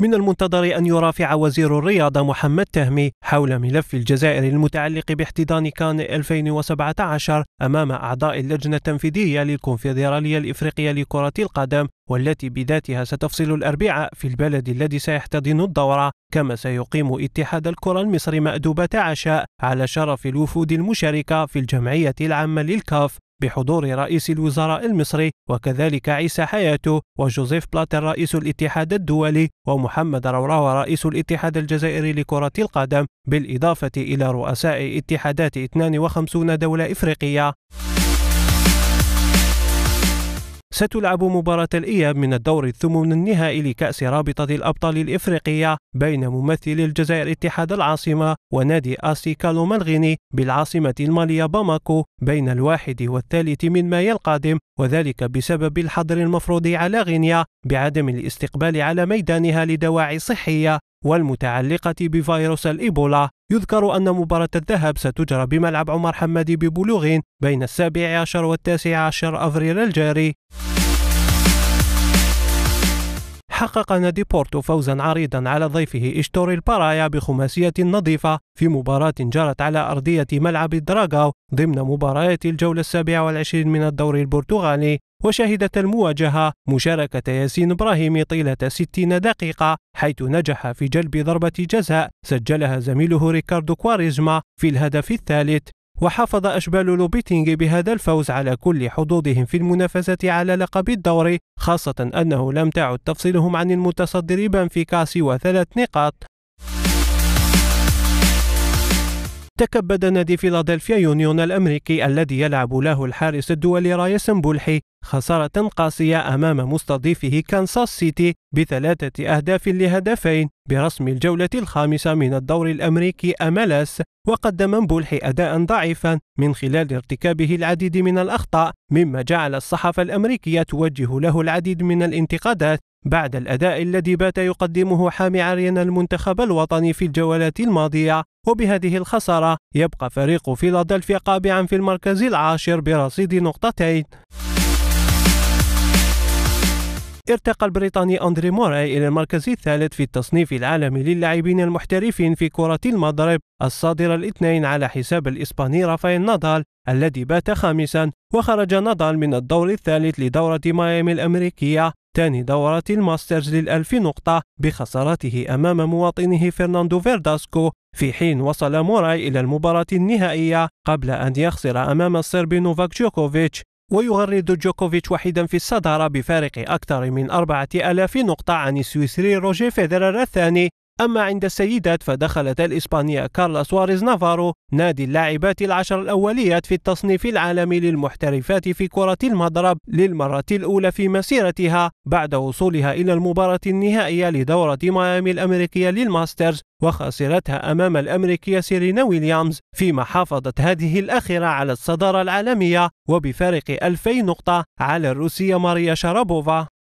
من المنتظر أن يرافع وزير الرياضة محمد تهمي حول ملف الجزائر المتعلق باحتضان كان 2017 أمام أعضاء اللجنة التنفيذية للكونفدرالية الإفريقية لكرة القدم والتي بذاتها ستفصل الأربعاء في البلد الذي سيحتضن الدورة كما سيقيم اتحاد الكرة المصري مأدوبة عشاء على شرف الوفود المشاركة في الجمعية العامة للكاف بحضور رئيس الوزراء المصري وكذلك عيسى حياته وجوزيف بلاتر رئيس الاتحاد الدولي ومحمد روراو رئيس الاتحاد الجزائري لكرة القدم بالإضافة إلى رؤساء اتحادات 52 دولة إفريقية ستلعب مباراة الإياب من الدور الثمن النهائي لكأس رابطة الأبطال الإفريقية بين ممثل الجزائر اتحاد العاصمة ونادي آسي كالوم الغيني بالعاصمة المالية باماكو بين الواحد والثالث من مايو القادم وذلك بسبب الحظر المفروض على غينيا بعدم الاستقبال على ميدانها لدواعي صحية والمتعلقة بفيروس الإيبولا يذكر أن مباراة الذهب ستجرى بملعب عمر حمادي ببلوغ بين السابع عشر والتاسع عشر أفريل الجاري حقق نادي بورتو فوزا عريضا على ضيفه إشتوري البارايا بخماسية نظيفة في مباراة جرت على أرضية ملعب دراغاو ضمن مباريات الجولة السابعة والعشرين من الدوري البرتغالي وشهدت المواجهة مشاركة ياسين إبراهيم طيلة 60 دقيقة حيث نجح في جلب ضربة جزاء سجلها زميله ريكاردو كواريزما في الهدف الثالث وحافظ أشبال لوبيتينغ بهذا الفوز على كل حظوظهم في المنافسة على لقب الدوري خاصة أنه لم تعد تفصلهم عن المتصدر بنفيكا سوى ثلاث نقاط تكبد نادي فيلادلفيا يونيون الأمريكي الذي يلعب له الحارس الدولي رايسن بولحي خسارة قاسية أمام مستضيفه كانساس سيتي بثلاثة أهداف لهدفين برسم الجولة الخامسة من الدور الأمريكي أملس وقدم بولحي أداء ضعيفا من خلال ارتكابه العديد من الأخطاء مما جعل الصحافة الأمريكية توجه له العديد من الانتقادات بعد الأداء الذي بات يقدمه حامي عرين المنتخب الوطني في الجولات الماضية وبهذه الخسارة يبقى فريق فيلادلفيا قابعا في المركز العاشر برصيد نقطتين ارتقى البريطاني أندري موراي إلى المركز الثالث في التصنيف العالمي للاعبين المحترفين في كرة المضرب الصادر الاثنين على حساب الإسباني رافائيل نادال الذي بات خامسا وخرج نادال من الدور الثالث لدورة ميامي الأمريكية ثاني دورة الماسترز للألف نقطة بخسارته أمام مواطنه فرناندو فيرداسكو في حين وصل موراي إلى المباراة النهائية قبل أن يخسر أمام الصربي نوفاك جوكوفيتش ويغرد جوكوفيتش وحيدا في الصدارة بفارق أكثر من أربعة ألاف نقطة عن السويسري روجي فيدرر الثاني أما عند السيدات فدخلت الإسبانية كارلا سواريز نافارو نادي اللاعبات العشر الأوليات في التصنيف العالمي للمحترفات في كرة المضرب للمرة الأولى في مسيرتها بعد وصولها إلى المباراة النهائية لدورة ميامي الأمريكية للماسترز وخسرتها أمام الأمريكية سيرينا ويليامز فيما حافظت هذه الأخيرة على الصدارة العالمية وبفارق 2000 نقطة على الروسية ماريا شارابوفا